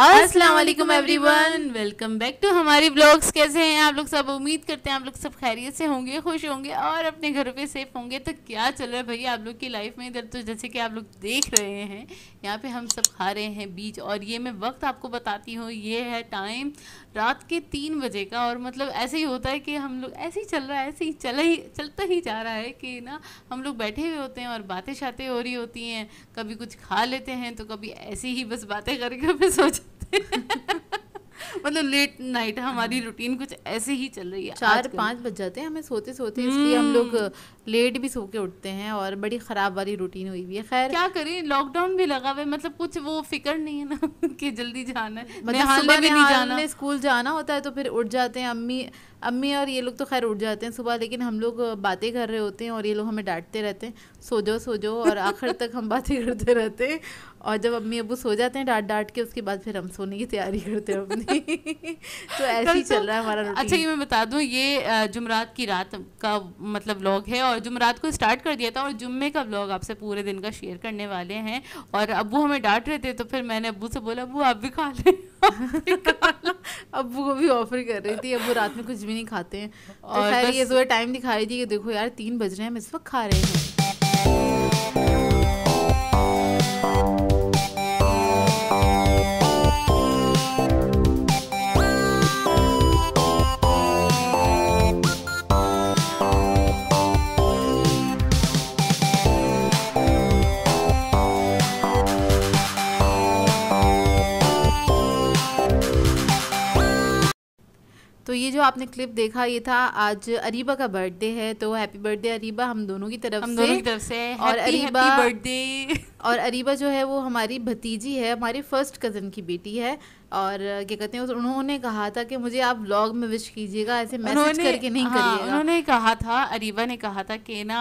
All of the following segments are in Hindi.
अस्सलाम वालेकुम एवरीवन वेलकम बैक टू हमारी ब्लॉग्स कैसे हैं आप लोग सब उम्मीद करते हैं आप लोग सब खैरियत से होंगे खुश होंगे और अपने घरों पे सेफ होंगे तो क्या चल रहा है भैया आप लोग की लाइफ में इधर तो जैसे कि आप लोग देख रहे हैं यहाँ पे हम सब खा रहे हैं बीज और ये मैं वक्त आपको बताती हूँ ये है टाइम रात के तीन बजे का और मतलब ऐसे ही होता है कि हम लोग ऐसे ही चल रहा है ऐसे ही चला ही चलता ही जा रहा है कि ना हम लोग बैठे हुए होते हैं और बातें शातें हो रही होती हैं कभी कुछ खा लेते हैं तो कभी ऐसे ही बस बातें करके हमें सो जाते हैं मतलब लेट नाइट हमारी रूटीन कुछ ऐसे ही चल रही है चार पाँच बज जाते हैं हमें सोते सोते हम्म। इसलिए हम लोग लेट भी सो के उठते हैं और बड़ी ख़राब वाली रूटीन हुई हुई है खैर क्या करें लॉकडाउन भी लगा हुआ है मतलब कुछ वो फिक्र नहीं है ना कि जल्दी जाना है मतलब सुबह भी नहीं जाना स्कूल जाना होता है तो फिर उठ जाते हैं अम्मी अम्मी और ये लोग तो खैर उठ जाते हैं सुबह लेकिन हम लोग बातें कर रहे होते हैं और ये लोग हमें डांटते रहते हैं सो जाओ सो जाओ और आखिर तक हम बातें करते रहते हैं और जब अम्मी अबू सो जाते हैं डांट डांट के उसके बाद फिर हम सोने की तैयारी करते हैं अपनी तो ऐसे ही तो चल रहा है हमारा अच्छा ये मैं बता दूँ ये जुमरात की रात का मतलब व्लॉग है और जुमरात को स्टार्ट कर दिया था और जुम्मे का व्लॉग आपसे पूरे दिन का शेयर करने वाले हैं और अबू हमें डांट रहे थे तो फिर मैंने अबू से बोला अबू आप भी खा लें अबू को भी ऑफर कर रही थी अबू रात में कुछ भी भी नहीं खाते हैं तो और खैर ये जो तो टाइम दिखा रही थी कि देखो यार तीन बज रहे हैं हम इस वक्त खा रहे हैं तो ये जो आपने क्लिप देखा ये था आज अरीबा का बर्थडे है तो हैप्पी बर्थडे अरीबा हम दोनों की तरफ हम से दोनों की तरफ से और अरीबा बर्थडे और अरीबा जो है वो हमारी भतीजी है हमारी फर्स्ट कज़न की बेटी है और क्या कहते हैं उन्होंने कहा था कि मुझे आप ब्लॉग में विश कीजिएगा ऐसे मैसेज करके नहीं हाँ, करिएगा उन्होंने कहा था अरीबा ने कहा था कि ना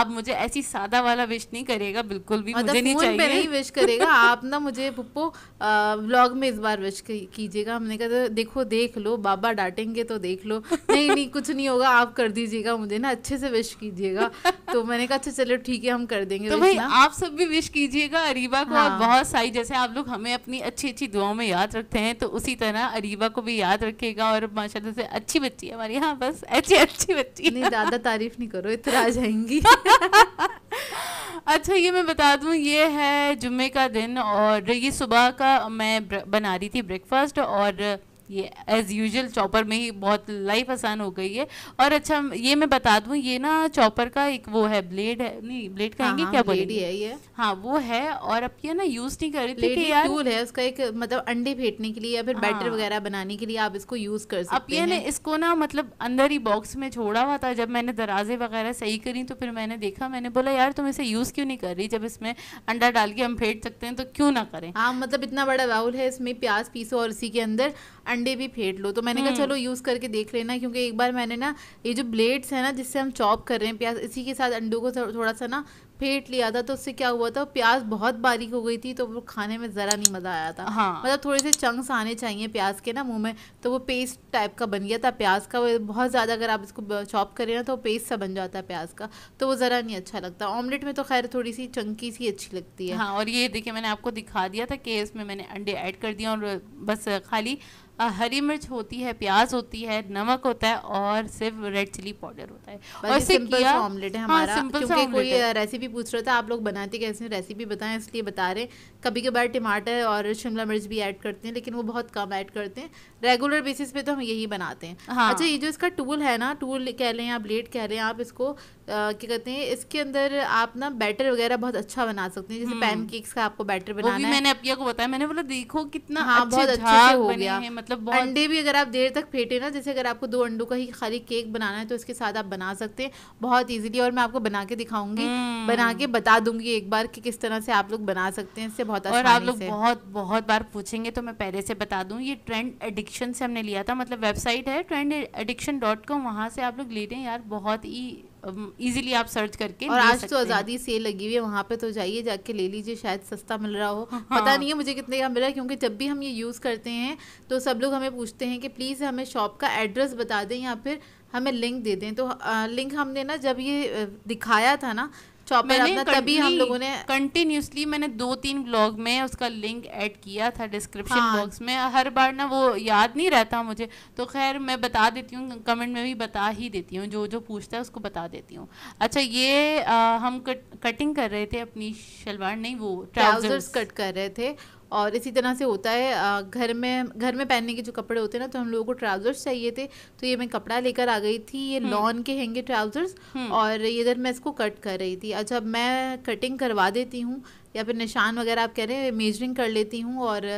आप मुझे ऐसी सादा वाला विश नहीं करेगा बिल्कुल भी मतलब मुझे नहीं चाहिए पे नहीं विश करेगा आप ना मुझे पप्पो ब्लॉग में इस बार विश कीजिएगा हमने कहा देखो देख लो बाबा डांटेंगे तो देख लो नहीं नहीं कुछ नहीं होगा आप कर दीजिएगा मुझे ना अच्छे से विश कीजिएगा तो मैंने कहा अच्छा चलो ठीक है हम कर देंगे तो भाई आप सब भी विश कीजिएगा अरीबा को हाँ। बहुत सारी जैसे आप लोग हमें अपनी अच्छी अच्छी दुआओं में याद रखते दोस्त हैं तो उसी तरह अरीबा को भी याद रखेगा और माशाल्लाह से अच्छी बच्ची है हमारी हाँ बस अच्छी अच्छी बच्ची नहीं ज़्यादा तारीफ नहीं करो इतना जाएंगी अच्छा ये मैं बता दूँ ये है जुम्मे का दिन और ये सुबह का मैं बना रही थी ब्रेकफास्ट और ये एज़ यूजल चॉपर में ही बहुत लाइफ आसान हो गई है और अच्छा ये मैं बता दूँ ये ना चॉपर का एक वो है ब्लेड है नहीं ब्लेड कहेंगे हाँ, क्या हाँ, ब्लेड है ये हाँ वो है और अब ये ना यूज़ नहीं कर रही थी कि यार टूल है उसका एक मतलब अंडे फेंटने के लिए या फिर हाँ, बैटर वगैरह बनाने के लिए आप इसको यूज़ कर सकते अब ये ना इसको ना मतलब अंदर ही बॉक्स में छोड़ा हुआ था जब मैंने दराजे वगैरह सही करी तो फिर मैंने देखा मैंने बोला यार तुम इसे यूज़ क्यों नहीं कर रही जब इसमें अंडा डाल के हम फेंट सकते हैं तो क्यों ना करें हाँ मतलब इतना बड़ा राउल है इसमें प्याज पीसो और इसी के अंदर अंडे भी फेंट लो तो मैंने कहा हम्म। चलो यूज़ करके देख लेना क्योंकि एक बार मैंने ना ये जो ब्लेड्स है ना जिससे हम चॉप कर रहे हैं प्याज इसी के साथ अंडों को थोड़ा सा ना फेंट लिया था तो उससे क्या हुआ था प्याज बहुत बारीक हो गई थी तो वो खाने में ज़रा नहीं मज़ा आया था हाँ मतलब थोड़े से चंक्स आने चाहिए प्याज के ना मुंह में तो वो पेस्ट टाइप का बन गया था प्याज का वो बहुत ज़्यादा अगर आप इसको चॉप करें ना तो पेस्ट सा बन जाता है प्याज का तो वो ज़रा नहीं अच्छा लगता ऑमलेट में तो खैर थोड़ी सी चंकी सी अच्छी लगती है हाँ और ये देखिए मैंने आपको दिखा दिया था कि इसमें मैंने अंडे ऐड कर दिया और बस खाली हरी मिर्च होती है प्याज होती है नमक होता है और सिर्फ रेड चिली पाउडर होता है और सिंपल ऑमलेट है हाँ, हमारा हाँ, क्योंकि कोई रेसिपी पूछ रहा था आप लोग बनाते कैसे रेसिपी बताएं इसलिए बता रहे कभी कभार टमाटर और शिमला मिर्च भी ऐड करते हैं लेकिन वो बहुत कम ऐड करते हैं रेगुलर बेसिस पे तो हम यही बनाते हैं हाँ। अच्छा ये जो इसका टूल है ना टूल कह लें या ब्लेड कह लें आप इसको क्या कहते हैं इसके अंदर आप ना बैटर वगैरह बहुत अच्छा बना सकते हैं जैसे पैन हम्म। केक्स का आपको बैटर बनाना वो भी है मैंने अपिया को बताया मैंने बोला देखो कितना हाँ, बहुत अच्छे से हो गया मतलब बहुत... अंडे भी अगर आप देर तक फेटे ना जैसे अगर आपको दो अंडों का ही खाली केक बनाना है तो इसके साथ आप बना सकते हैं बहुत ईजिली और मैं आपको बना के दिखाऊंगी हम्म। बना के बता दूंगी एक बार की किस तरह से आप लोग बना सकते हैं इससे बहुत और आप लोग बहुत बहुत बार पूछेंगे तो मैं पहले से बता दूँ ये ट्रेंड एडिक्शन से हमने लिया था मतलब वेबसाइट है ट्रेंड एडिक्शन डॉट कॉम वहाँ से आप लोग ले रहे हैं यार बहुत ही इजीली आप सर्च करके और आज तो आज़ादी सेल लगी हुई है वहाँ पे तो जाइए जाके ले लीजिए शायद सस्ता मिल रहा हो हाँ। पता नहीं है मुझे कितने का मिल रहा है क्योंकि जब भी हम ये यूज़ करते हैं तो सब लोग हमें पूछते हैं कि प्लीज़ हमें शॉप का एड्रेस बता दें या फिर हमें लिंक दे दें तो लिंक हमने ना जब ये दिखाया था ना हम लोगों ने कंटिन्यूसली मैंने दो तीन ब्लॉग में उसका लिंक ऐड किया था डिस्क्रिप्शन हाँ। बॉक्स में हर बार ना वो याद नहीं रहता मुझे तो खैर मैं बता देती हूँ कमेंट में भी बता ही देती हूँ जो जो पूछता है उसको बता देती हूँ अच्छा ये आ, हम कट, कटिंग कर रहे थे अपनी शलवार नहीं वो ट्राउजर्स कट कर रहे थे और इसी तरह से होता है घर में घर में पहनने के जो कपड़े होते हैं ना तो हम लोगों को ट्राउजर्स चाहिए थे तो ये मैं कपड़ा लेकर आ गई थी ये हम्म। लॉन के हैंगे ट्राउजर्स हम्म। और इधर मैं इसको कट कर रही थी अच्छा मैं कटिंग करवा देती हूँ या फिर निशान वगैरह आप कह रहे हैं मेजरिंग कर लेती हूँ और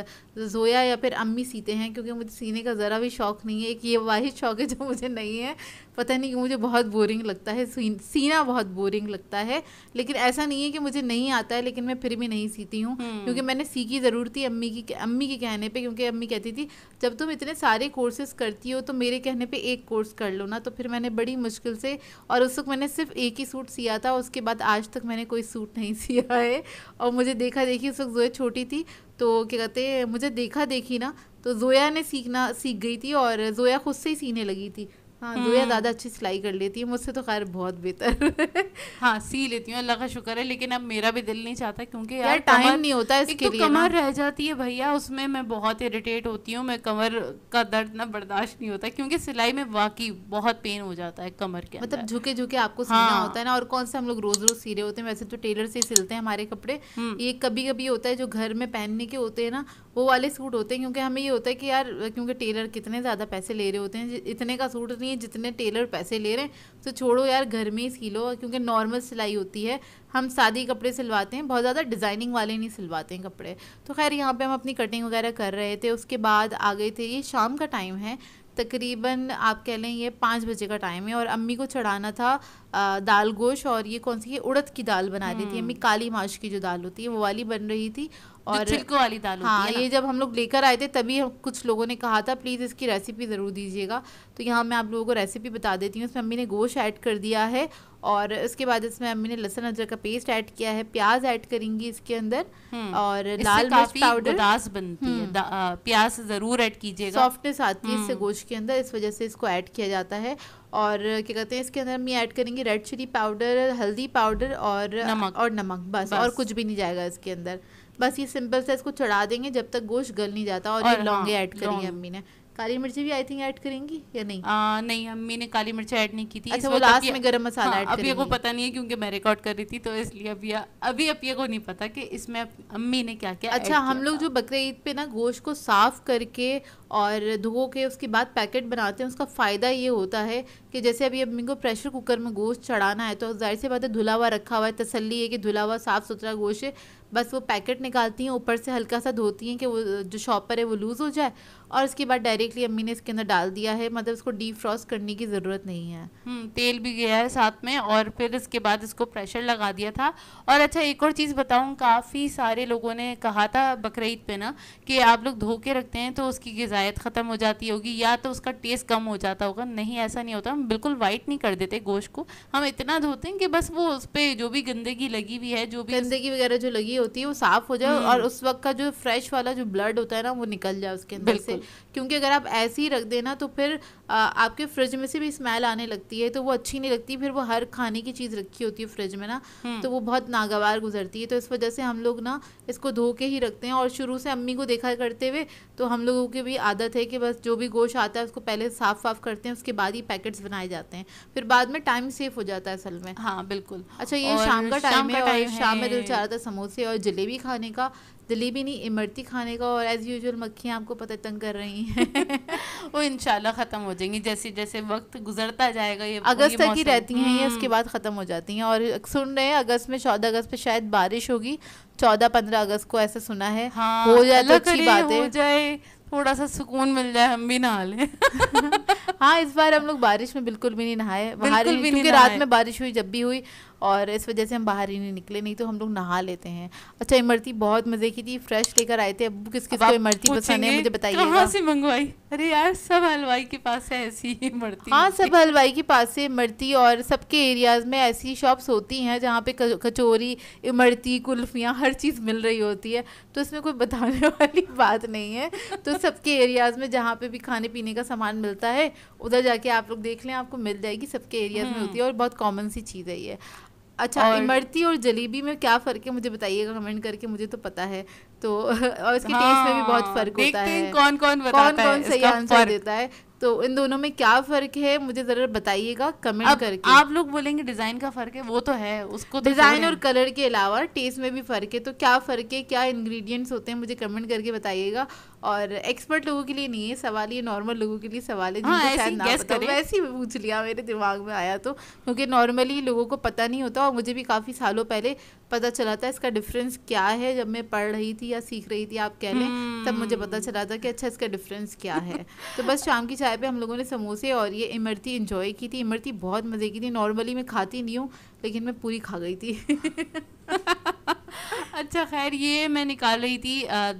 जोया या फिर अम्मी सीते हैं क्योंकि मुझे सीने का ज़रा भी शौक़ नहीं है एक ये वाहि शौक़ है जो मुझे नहीं है पता नहीं कि मुझे बहुत बोरिंग लगता है सीना बहुत बोरिंग लगता है लेकिन ऐसा नहीं है कि मुझे नहीं आता है लेकिन मैं फिर भी नहीं सीती हूँ हम्म। क्योंकि मैंने सीखी ज़रूर थी अम्मी की अम्मी के कहने पर क्योंकि अम्मी कहती थी जब तुम इतने सारे कोर्सेस करती हो तो मेरे कहने पर एक कोर्स कर लो ना तो फिर मैंने बड़ी मुश्किल से और उस वक्त मैंने सिर्फ एक ही सूट सिया था उसके बाद आज तक मैंने कोई सूट नहीं सिया है और और मुझे देखा देखी उस वक्त जोया छोटी थी तो क्या कहते हैं मुझे देखा देखी ना तो जोया ने सीखना सीख गई थी और जोया खुद से ही सीने लगी थी हाँ या ज़्यादा हम्म। अच्छी सिलाई कर लेती है मुझसे तो खैर बहुत बेहतर हाँ सी लेती हूँ अल्लाह का शुक्र है लेकिन अब मेरा भी दिल नहीं चाहता क्योंकि यार टाइम नहीं होता इसके एक तो कमर रह जाती है भैया उसमें मैं बहुत इरिटेट होती हूँ मैं कमर का दर्द ना बर्दाश्त नहीं होता क्योंकि सिलाई में वाकई बहुत पेन हो जाता है कमर के मतलब झुके झुके आपको हाँ। सीना होता है ना और कौन सा हम लोग रोज रोज सी रहे होते हैं वैसे तो टेलर से सिलते हैं हमारे कपड़े हम्म। ये कभी कभी होता है जो घर में पहनने के होते हैं ना वो वाले सूट होते हैं क्योंकि हमें ये होता है कि यार क्योंकि टेलर कितने ज़्यादा पैसे ले रहे होते हैं इतने का सूट नहीं नहीं है जितने टेलर पैसे ले रहे हैं तो छोड़ो यार घर में ही सी लो क्योंकि नॉर्मल सिलाई होती है हम सादी कपड़े सिलवाते हैं बहुत ज़्यादा डिज़ाइनिंग वाले नहीं सिलवाते हैं कपड़े तो खैर यहाँ पर हम अपनी कटिंग वगैरह कर रहे थे उसके बाद आ गए थे ये शाम का टाइम है तकरीबन आप कह लें ये पाँच बजे का टाइम है और अम्मी को चढ़ाना था दाल गोश और ये कौन सी है उड़द की दाल बना रही थी हम्म। अम्मी काली माश की जो दाल होती है वो वाली बन रही थी और छिलको वाली दाल हाँ होती है ये जब हम लोग लेकर आए थे तभी कुछ लोगों ने कहा था प्लीज़ इसकी रेसिपी ज़रूर दीजिएगा तो यहाँ मैं आप लोगों को रेसिपी बता देती हूँ इसमें अम्मी ने गोश ऐड कर दिया है और इसके बाद इसमें अम्मी ने लहसुन अदरक का पेस्ट ऐड किया है प्याज ऐड करेंगी इसके अंदर हम्म। और लाल मिर्च पाउडर दास बनती है हम्म। प्याज ज़रूर ऐड कीजिएगा सॉफ्टनेस आती है इससे गोश्त के अंदर इस वजह से इसको ऐड किया जाता है और क्या कहते हैं इसके अंदर हम ये ऐड करेंगे रेड चिली पाउडर हल्दी पाउडर और नमक और नमक बस, बस और कुछ भी नहीं जाएगा इसके अंदर बस ये सिंपल सा इसको चढ़ा देंगे जब तक गोश्त गल नहीं जाता और, और ये लौंगे ऐड हाँ, करेंगे अम्मी ने काली मिर्ची भी आई थिंक ऐड करेंगी या नहीं आ, नहीं मम्मी ने काली मिर्च ऐड नहीं की थी अच्छा वो लास्ट में गरम मसाला ऐड हाँ, अभी को पता नहीं है क्योंकि मैं रिकॉर्ड कर रही थी तो इसलिए अपिया अभी अपिया को नहीं पता कि इसमें अम्मी ने क्या क्या अच्छा हम लोग जो बकरे ईद पे ना गोश्त को साफ करके और धो के उसके बाद पैकेट बनाते हैं उसका फ़ायदा ये होता है कि जैसे अभी अम्मी को प्रेशर कुकर में गोश्त चढ़ाना है तो जाहिर सी बात है धुला हुआ रखा हुआ है तसली है कि धुला हुआ साफ़ सुथरा गोश्त है बस वो पैकेट निकालती हैं ऊपर से हल्का सा धोती हैं कि वो जो शॉपर है वो लूज़ हो जाए और उसके बाद डायरेक्टली अम्मी ने इसके अंदर डाल दिया है मतलब इसको डीप फ्रॉस्ट करने की ज़रूरत नहीं है हम्म, तेल भी गया है साथ में और फिर इसके बाद इसको प्रेशर लगा दिया था और अच्छा एक और चीज़ बताऊँ काफ़ी सारे लोगों ने कहा था बकरीद पे ना कि आप लोग धो के रखते हैं तो उसकी गजायत ख़त्म हो जाती होगी या तो उसका टेस्ट कम हो जाता होगा नहीं ऐसा नहीं होता हम बिल्कुल वाइट नहीं कर देते गोश्त को हम इतना धोते हैं कि बस वो उस पर जो भी गंदगी लगी हुई है जो भी गंदगी वगैरह जो लगी होती है वो साफ हो जाए और हम्म। उस वक्त का जो फ्रेश वाला जो ब्लड होता है ना वो निकल जाए उसके अंदर से क्योंकि अगर आप ऐसे ही रख देना तो फिर आपके फ्रिज में से भी स्मेल आने लगती है तो वो अच्छी नहीं लगती फिर वो हर खाने की चीज़ रखी होती है फ्रिज में ना हम्म। तो वो बहुत नागवार गुजरती है तो इस वजह से हम लोग ना इसको धो के ही रखते हैं और शुरू से अम्मी को देखा करते हुए तो हम लोगों की भी आदत है कि बस जो भी गोश्त आता है उसको पहले साफ वाफ करते हैं उसके बाद ही पैकेट्स बनाए जाते हैं फिर बाद में टाइम सेफ हो जाता है असल में हाँ बिल्कुल अच्छा ये शाम का टाइम है और शाम में दिल चाह रहा था समोसे और जलेबी खाने का जलेबी नहीं इमरती खाने का और एज़ यूजल मक्खियाँ आपको पता तंग कर रही हैं वो इन ख़त्म हो जाएंगी जैसे जैसे वक्त गुजरता जाएगा ये अगस्त तक ही रहती हैं ये हम्म। उसके बाद ख़त्म हो जाती हैं और सुन रहे हैं अगस्त में चौदह अगस्त पे शायद बारिश होगी चौदह पंद्रह अगस्त को ऐसा सुना है हाँ, हो जाए तो अच्छी बात है हो जाए थोड़ा सा सुकून मिल जाए हम भी नहा लें हाँ इस बार हम लोग बारिश में बिल्कुल भी नहीं नहाए बाहर क्योंकि रात में बारिश हुई जब भी हुई और इस वजह से हम बाहर ही नहीं निकले नहीं तो हम लोग नहा लेते हैं अच्छा इमरती बहुत मज़े की थी फ्रेश लेकर आए थे अब किस किस को इमरती पसंद है मुझे बताइए कहाँ से मंगवाई अरे यार सब हलवाई के पास है ऐसी इमरती हाँ सब हलवाई के पास से इमरती और सबके एरियाज़ में ऐसी शॉप्स होती हैं जहाँ पे कचोरी इमरती कुल्फियाँ हर चीज़ मिल रही होती है तो इसमें कोई बताने वाली बात नहीं है तो सबके एरियाज़ में जहाँ पे भी खाने पीने का सामान मिलता है उधर जाके आप लोग देख लें आपको मिल जाएगी सबके एरियाज़ में हम्म। होती है और बहुत कॉमन सी चीज़ है ये अच्छा और इमरती और जलेबी में क्या फर्क है मुझे बताइएगा कमेंट करके मुझे तो पता है तो और इसके हाँ, टेस्ट में भी बहुत हाँ, फर्क होता है कौन कौन बताता कौन कौन सही आंसर देता है तो इन दोनों में क्या फ़र्क है मुझे ज़रा बताइएगा कमेंट करके आप लोग बोलेंगे डिज़ाइन का फ़र्क है वो तो है उसको डिज़ाइन तो और कलर के अलावा टेस्ट में भी फ़र्क है तो क्या फ़र्क है क्या इंग्रेडिएंट्स होते हैं मुझे कमेंट करके बताइएगा और एक्सपर्ट लोगों के लिए नहीं है सवाल ये नॉर्मल लोगों के लिए सवाल है हाँ, ऐसी ना वैसे ही पूछ लिया मेरे दिमाग में आया तो क्योंकि नॉर्मली लोगों को पता नहीं होता और मुझे भी काफ़ी सालों पहले पता चला था इसका डिफरेंस क्या है जब मैं पढ़ रही थी या सीख रही थी आप कह लें तब मुझे पता हम्म। चला था कि अच्छा इसका डिफरेंस क्या है तो बस शाम की चाय चाय पे हम लोगों ने समोसे और ये इमरती इंजॉय की थी इमरती बहुत मज़े की थी नॉर्मली मैं खाती नहीं हूँ लेकिन मैं पूरी खा गई थी अच्छा खैर ये मैं निकाल रही थी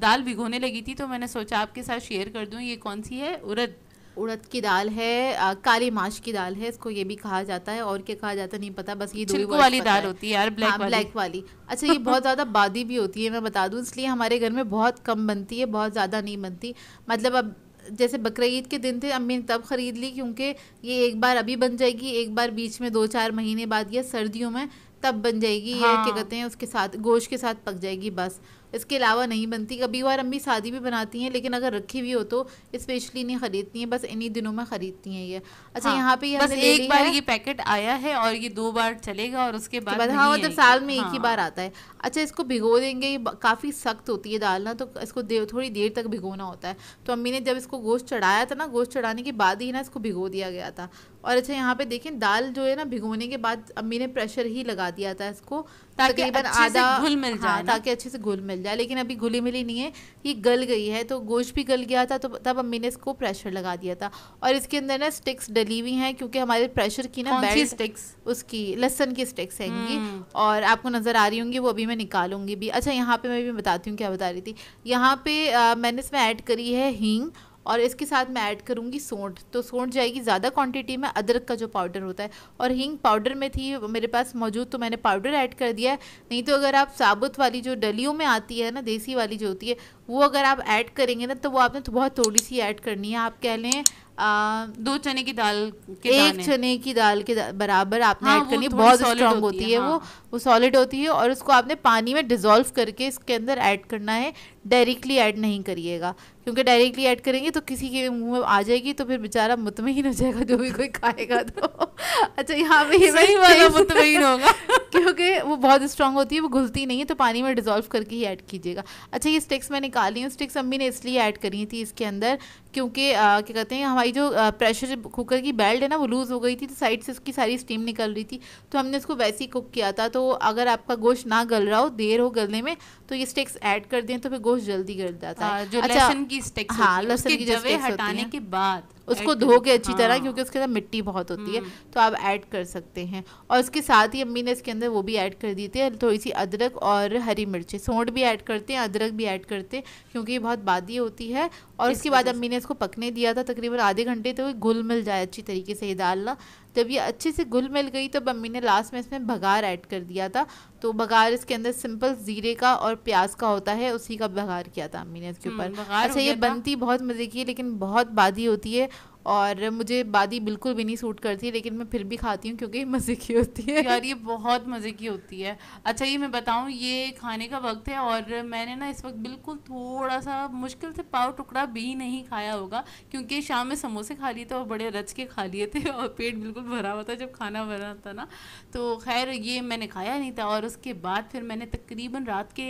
दाल भिगोने लगी थी तो मैंने सोचा आपके साथ शेयर कर दूँ ये कौन सी है उड़द उड़द की दाल है आ, काली माश की दाल है इसको ये भी कहा जाता है और क्या कहा जाता नहीं पता बस ये छिलको वाली दाल होती है यार ब्लैक हाँ, वाली ब्लैक वाली अच्छा ये बहुत ज़्यादा बादी भी होती है मैं बता दूँ इसलिए हमारे घर में बहुत कम बनती है बहुत ज़्यादा नहीं बनती मतलब अब जैसे बकर के दिन थे अम्मी ने तब ख़रीद ली क्योंकि ये एक बार अभी बन जाएगी एक बार बीच में दो चार महीने बाद या सर्दियों में तब बन जाएगी हाँ। ये क्या हाँ। कहते हैं उसके साथ गोश्त के साथ पक जाएगी बस इसके अलावा नहीं बनती कभी बार अम्मी शादी भी बनाती हैं लेकिन अगर रखी हुई हो तो स्पेशली नहीं खरीदती हैं बस इन्हीं दिनों में खरीदती हैं ये अच्छा हाँ, यहाँ पे बस एक बार ये पैकेट आया है और ये दो बार चलेगा और उसके बाद हाँ मतलब साल में एक ही हाँ। बार आता है अच्छा इसको भिगो देंगे ये काफ़ी सख्त होती है दाल ना तो इसको थोड़ी देर तक भिगोना होता है तो अम्मी ने जब इसको गोश्त चढ़ाया था ना गोश्त चढ़ाने के बाद ही ना इसको भिगो दिया गया था और अच्छा यहाँ पे देखें दाल जो है ना भिगोने के बाद अम्मी ने प्रेशर ही लगा दिया था इसको ताकि आधा घुल मिल जाए हाँ, ताकि अच्छे से घुल मिल बन जाए लेकिन अभी घुली मिली नहीं है ये गल गई है तो गोश्त भी गल गया था तो तब अम्मी ने इसको प्रेशर लगा दिया था और इसके अंदर ना स्टिक्स डली हुई हैं क्योंकि हमारे प्रेशर की ना बेल्ट स्टिक्स उसकी लहसन की स्टिक्स है हम्म। और आपको नज़र आ रही होंगी वो अभी मैं निकालूंगी भी अच्छा यहाँ पे मैं भी बताती हूँ क्या बता रही थी यहाँ पे मैंने इसमें ऐड करी है हींग और इसके साथ मैं ऐड करूँगी सोंठ तो सोंठ जाएगी ज़्यादा क्वांटिटी में अदरक का जो पाउडर होता है और हींग पाउडर में थी मेरे पास मौजूद तो मैंने पाउडर ऐड कर दिया है नहीं तो अगर आप साबुत वाली जो डलियों में आती है ना देसी वाली जो होती है वो अगर आप ऐड करेंगे ना तो वो आपने तो बहुत थोड़ी सी ऐड करनी है आप कह लें दो चने की दाल के एक चने की दाल के दा, बराबर आपने ऐड हाँ, करनी बहुत स्ट्रांग होती, होती है हाँ। वो वो सॉलिड होती है और उसको आपने पानी में डिजोल्व करके इसके अंदर ऐड करना है डायरेक्टली ऐड नहीं करिएगा क्योंकि डायरेक्टली ऐड करेंगे तो किसी के मुंह में आ जाएगी तो फिर बेचारा मुतमिन हो जाएगा जो भी कोई खाएगा तो अच्छा यहाँ पे वही वाला मुतमिन होगा क्योंकि वो बहुत स्ट्रांग होती है वो घुलती नहीं है तो पानी में डिजोल्व करके ही ऐड कीजिएगा अच्छा ये स्टिक्स मैं निकाली हूँ स्टिक्स अम्मी ने इसलिए ऐड करी थी इसके अंदर क्योंकि क्या कहते हैं हमारी जो प्रेशर कुकर की बेल्ट है ना वो लूज़ हो गई थी तो साइड से उसकी सारी स्टीम निकल रही थी तो हमने उसको वैसे ही कुक किया था तो अगर आपका गोश्त ना गल रहा हो देर हो गलने में तो ये स्टिक्स ऐड कर दें तो फिर गोश्त जल्दी गल जाता है हाँ, जो अच्छा, लहसुन की स्टिक्स हाँ लहसुन की हटाने के बाद उसको धो के अच्छी हाँ। तरह क्योंकि उसके अंदर मिट्टी बहुत होती है हम्म। तो आप ऐड कर सकते हैं और उसके साथ ही अम्मी ने इसके अंदर वो भी ऐड कर दी थी थोड़ी सी अदरक और हरी मिर्ची सौंठ भी ऐड करते हैं अदरक भी ऐड करते हैं क्योंकि ये बहुत बादी होती है और उसके बाद अम्मी ने इसको पकने दिया था तकरीबन आधे घंटे तो घुल मिल जाए अच्छी तरीके से ये डालना जब ये अच्छे से घुल मिल गई तब तो अम्मी ने लास्ट में इसमें भगार ऐड कर दिया था तो बघार इसके अंदर सिंपल जीरे का और प्याज का होता है उसी का बघार किया था अम्मी ने इसके हम्म, ऊपर अच्छा ये बनती बहुत मज़े की है लेकिन बहुत बादी होती है और मुझे बादी बिल्कुल भी नहीं सूट करती लेकिन मैं फिर भी खाती हूँ क्योंकि मज़े की होती है यार ये बहुत मज़े की होती है अच्छा ये मैं बताऊँ ये खाने का वक्त है और मैंने ना इस वक्त बिल्कुल थोड़ा सा मुश्किल से पाव टुकड़ा भी नहीं खाया होगा क्योंकि शाम में समोसे खा लिए थे और बड़े रच के खा लिए थे और पेट बिल्कुल भरा हुआ था जब खाना बना था ना तो खैर ये मैंने खाया नहीं था और उसके बाद फिर मैंने तकरीबन रात के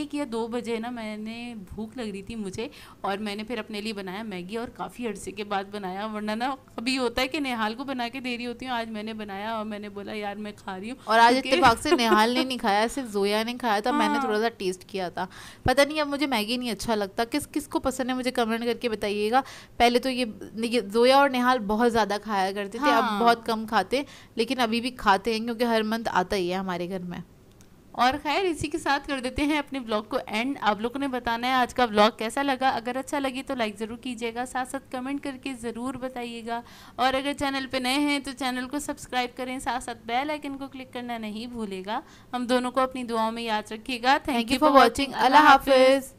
एक या दो बजे ना मैंने भूख लग रही थी मुझे और मैंने फिर अपने लिए बनाया मैगी और काफ़ी अरसे के बाद साथ बनाया वरना ना कभी होता है कि निहाल को बना के दे रही होती हूँ आज मैंने बनाया और मैंने बोला यार मैं खा रही हूँ और आज इतफाक से निहाल ने नहीं खाया सिर्फ जोया ने खाया था मैंने हाँ। थोड़ा सा टेस्ट किया था पता नहीं अब मुझे मैगी नहीं अच्छा लगता किस किस को पसंद है मुझे कमेंट करके बताइएगा पहले तो ये जोया और निहाल बहुत ज़्यादा खाया करते थे अब हाँ। बहुत कम खाते लेकिन अभी भी खाते हैं क्योंकि हर मंथ आता ही है हमारे घर में और खैर इसी के साथ कर देते हैं अपने ब्लॉग को एंड आप लोगों ने बताना है आज का ब्लॉग कैसा लगा अगर अच्छा लगे तो लाइक ज़रूर कीजिएगा साथ साथ कमेंट करके ज़रूर बताइएगा और अगर चैनल पर नए हैं तो चैनल को सब्सक्राइब करें साथ साथ बेल आइकन को क्लिक करना नहीं भूलेगा हम दोनों को अपनी दुआओं में याद रखिएगा थैंक यू फॉर वॉचिंग अल्लाह हाफिज़